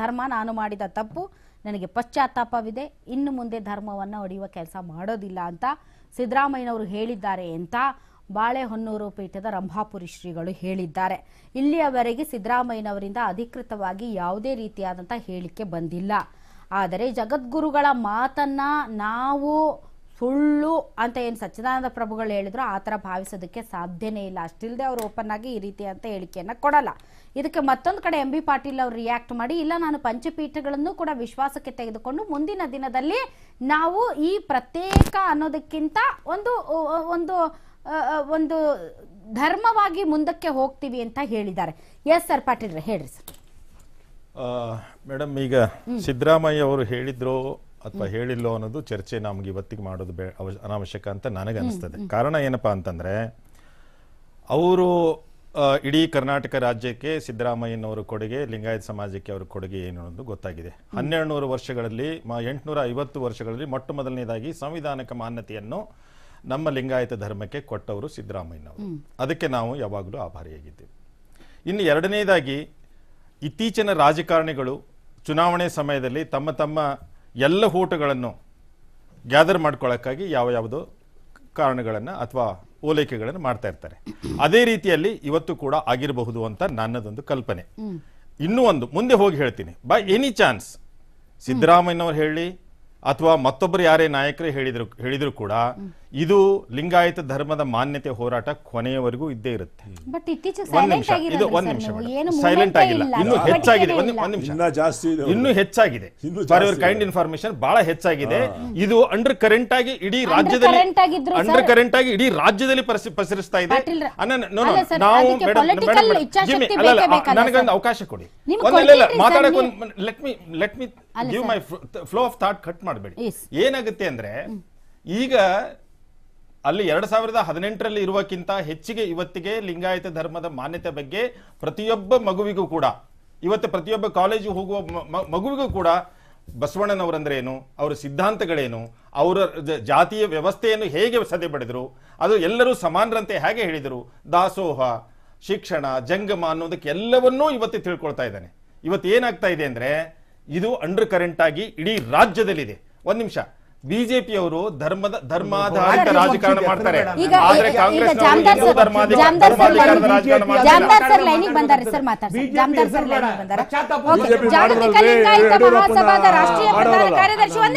ಧರ್ಮ ನಾನು ಮಾಡಿದ ತಪ್ಪು ನನಗೆ ಪಶ್ಚಾತ್ತಾಪವಿದೆ ಇನ್ನು ಮುಂದೆ ಧರ್ಮವನ್ನು ಒಡೆಯುವ ಕೆಲಸ ಮಾಡೋದಿಲ್ಲ ಅಂತ ಸಿದ್ದರಾಮಯ್ಯನವರು ಹೇಳಿದ್ದಾರೆ ಅಂತ ಬಾಳೆಹೊನ್ನೂರು ಪೀಠದ ರಂಭಾಪುರಿ ಶ್ರೀಗಳು ಹೇಳಿದ್ದಾರೆ ಇಲ್ಲಿಯವರೆಗೆ ಸಿದ್ದರಾಮಯ್ಯನವರಿಂದ ಅಧಿಕೃತವಾಗಿ ಯಾವುದೇ ರೀತಿಯಾದಂಥ ಹೇಳಿಕೆ ಬಂದಿಲ್ಲ ಆದರೆ ಜಗದ್ಗುರುಗಳ ಮಾತನ್ನು ನಾವು ಸುಳ್ಳು ಅಂತ ಏನು ಸಚ್ಚಿದಾನಂದ ಪ್ರಭುಗಳು ಹೇಳಿದ್ರು ಆ ಥರ ಭಾವಿಸೋದಕ್ಕೆ ಸಾಧ್ಯನೇ ಇಲ್ಲ ಅಷ್ಟಿಲ್ಲದೆ ಅವರು ಓಪನ್ ಆಗಿ ಈ ರೀತಿ ಅಂತ ಹೇಳಿಕೆಯನ್ನು ಕೊಡಲ್ಲ ಇದಕ್ಕೆ ಮತ್ತೊಂದು ಕಡೆ ಎಂ ಬಿ ಪಾಟೀಲ್ ಅವರು ರಿಯಾಕ್ಟ್ ಮಾಡಿ ಇಲ್ಲ ನಾನು ಪಂಚಪೀಠಗಳನ್ನು ಕೂಡ ವಿಶ್ವಾಸಕ್ಕೆ ತೆಗೆದುಕೊಂಡು ಮುಂದಿನ ದಿನದಲ್ಲಿ ನಾವು ಈ ಪ್ರತ್ಯೇಕ ಅನ್ನೋದಕ್ಕಿಂತ ಒಂದು ಒಂದು ಒಂದು ಧರ್ಮವಾಗಿ ಮುಂದಕ್ಕೆ ಹೋಗ್ತೀವಿ ಅಂತ ಹೇಳಿದ್ದಾರೆ ಎಸ್ ಸರ್ ಪಾಟೀಲ್ ಹೇಳ್ರಿ ಸರ್ ಮೇಡಮ್ ಈಗ ಸಿದ್ದರಾಮಯ್ಯ ಅವರು ಹೇಳಿದ್ರು ಅಥವಾ ಹೇಳಿಲ್ಲೋ ಅನ್ನೋದು ಚರ್ಚೆ ನಮ್ಗೆ ಇವತ್ತಿಗೆ ಮಾಡೋದು ಬೇ ಅನಾವಶ್ಯಕ ಅಂತ ನನಗೆ ಅನಿಸ್ತದೆ ಕಾರಣ ಏನಪ್ಪಾ ಅಂತಂದರೆ ಅವರು ಇಡೀ ಕರ್ನಾಟಕ ರಾಜ್ಯಕ್ಕೆ ಸಿದ್ದರಾಮಯ್ಯನವರ ಕೊಡುಗೆ ಲಿಂಗಾಯತ ಸಮಾಜಕ್ಕೆ ಅವರ ಕೊಡುಗೆ ಏನು ಅನ್ನೋದು ಗೊತ್ತಾಗಿದೆ ಹನ್ನೆರಡು ನೂರು ವರ್ಷಗಳಲ್ಲಿ ಎಂಟುನೂರ ಐವತ್ತು ವರ್ಷಗಳಲ್ಲಿ ಮೊಟ್ಟ ಮೊದಲನೇದಾಗಿ ಸಂವಿಧಾನಕ ಮಾನ್ಯತೆಯನ್ನು ನಮ್ಮ ಲಿಂಗಾಯತ ಧರ್ಮಕ್ಕೆ ಕೊಟ್ಟವರು ಸಿದ್ದರಾಮಯ್ಯನವರು ಅದಕ್ಕೆ ನಾವು ಯಾವಾಗಲೂ ಆಭಾರಿಯಾಗಿದ್ದೇವೆ ಇನ್ನು ಎರಡನೇದಾಗಿ ಇತ್ತೀಚಿನ ರಾಜಕಾರಣಿಗಳು ಚುನಾವಣೆ ಸಮಯದಲ್ಲಿ ತಮ್ಮ ತಮ್ಮ ಎಲ್ಲ ಊಟಗಳನ್ನು ಗ್ಯಾದರ್ ಮಾಡ್ಕೊಳ್ಳೋಕ್ಕಾಗಿ ಯಾವ ಯಾವುದು ಕಾರಣಗಳನ್ನು ಅಥವಾ ಓಲೈಕೆಗಳನ್ನು ಮಾಡ್ತಾ ಇರ್ತಾರೆ ಅದೇ ರೀತಿಯಲ್ಲಿ ಇವತ್ತು ಕೂಡ ಆಗಿರಬಹುದು ಅಂತ ನನ್ನದೊಂದು ಕಲ್ಪನೆ ಇನ್ನೂ ಒಂದು ಮುಂದೆ ಹೋಗಿ ಹೇಳ್ತೀನಿ ಬೈ ಎನಿ ಚಾನ್ಸ್ ಸಿದ್ದರಾಮಯ್ಯನವ್ರು ಹೇಳಿ ಅಥವಾ ಮತ್ತೊಬ್ಬರು ಯಾರೇ ನಾಯಕರೇ ಹೇಳಿದ್ರು ಹೇಳಿದ್ರು ಕೂಡ ಇದು ಲಿಂಗಾಯತ ಧರ್ಮದ ಮಾನ್ಯತೆ ಹೋರಾಟ ಕೊನೆಯವರೆಗೂ ಇದ್ದೇ ಇರುತ್ತೆ ಒಂದ್ ನಿಮಿಷ ಇದು ಒಂದ್ ನಿಮಿಷ ಸೈಲೆಂಟ್ ಆಗಿಲ್ಲ ಇನ್ನು ಹೆಚ್ಚಾಗಿದೆ ಒಂದ್ ನಿಮಿಷ ಜಾಸ್ತಿ ಇದೆ ಇನ್ನು ಹೆಚ್ಚಾಗಿದೆ ಫಾರ್ ಕೈಂಡ್ ಇನ್ಫಾರ್ಮೇಶನ್ ಬಹಳ ಹೆಚ್ಚಾಗಿದೆ ಇದು ಅಂಡರ್ ಕರೆಂಟ್ ಆಗಿ ಇಡೀ ರಾಜ್ಯದಲ್ಲಿ ಅಂಡರ್ ಕರೆಂಟ್ ಆಗಿ ಇಡೀ ರಾಜ್ಯದಲ್ಲಿ ಪಸರಿಸ್ತಾ ಇದೆ ನಾವು ನನಗೊಂದು ಅವಕಾಶ ಕೊಡಿ ಒಂದಿಲ್ಲ let me let me give my flow of thought cut ಮಾಡಬೇಡಿ ಏನಾಗುತ್ತೆ ಅಂದ್ರೆ ಈಗ ಅಲ್ಲಿ ಎರಡು ಸಾವಿರದ ಹದಿನೆಂಟರಲ್ಲಿ ಇರುವಕ್ಕಿಂತ ಹೆಚ್ಚಿಗೆ ಇವತ್ತಿಗೆ ಲಿಂಗಾಯತ ಧರ್ಮದ ಮಾನ್ಯತೆ ಬಗ್ಗೆ ಪ್ರತಿಯೊಬ್ಬ ಮಗುವಿಗೂ ಕೂಡ ಇವತ್ತು ಪ್ರತಿಯೊಬ್ಬ ಕಾಲೇಜು ಹೋಗುವ ಮಗುವಿಗೂ ಕೂಡ ಬಸವಣ್ಣನವರಂದ್ರೆ ಏನು ಅವರ ಸಿದ್ಧಾಂತಗಳೇನು ಅವರ ಜಾತಿಯ ವ್ಯವಸ್ಥೆಯನ್ನು ಹೇಗೆ ಸದೆ ಪಡೆದರು ಅದು ಎಲ್ಲರೂ ಸಮಾನರಂತೆ ಹೇಗೆ ಹೇಳಿದರು ದಾಸೋಹ ಶಿಕ್ಷಣ ಜಂಗಮ ಅನ್ನೋದಕ್ಕೆ ಎಲ್ಲವನ್ನೂ ಇವತ್ತು ತಿಳ್ಕೊಳ್ತಾ ಇದ್ದಾನೆ ಇವತ್ತು ಏನಾಗ್ತಾ ಇದೆ ಅಂದರೆ ಇದು ಅಂಡರ್ ಕರೆಂಟ್ ಆಗಿ ಇಡೀ ರಾಜ್ಯದಲ್ಲಿದೆ ಒಂದು ನಿಮಿಷ ಬಿಜೆಪಿಯವರು ಧರ್ಮದ ಧರ್ಮಾಧಾರಿತ ರಾಜಕಾರಣ ಮಾಡ್ತಾರೆ ಕಾರ್ಯದರ್ಶಿ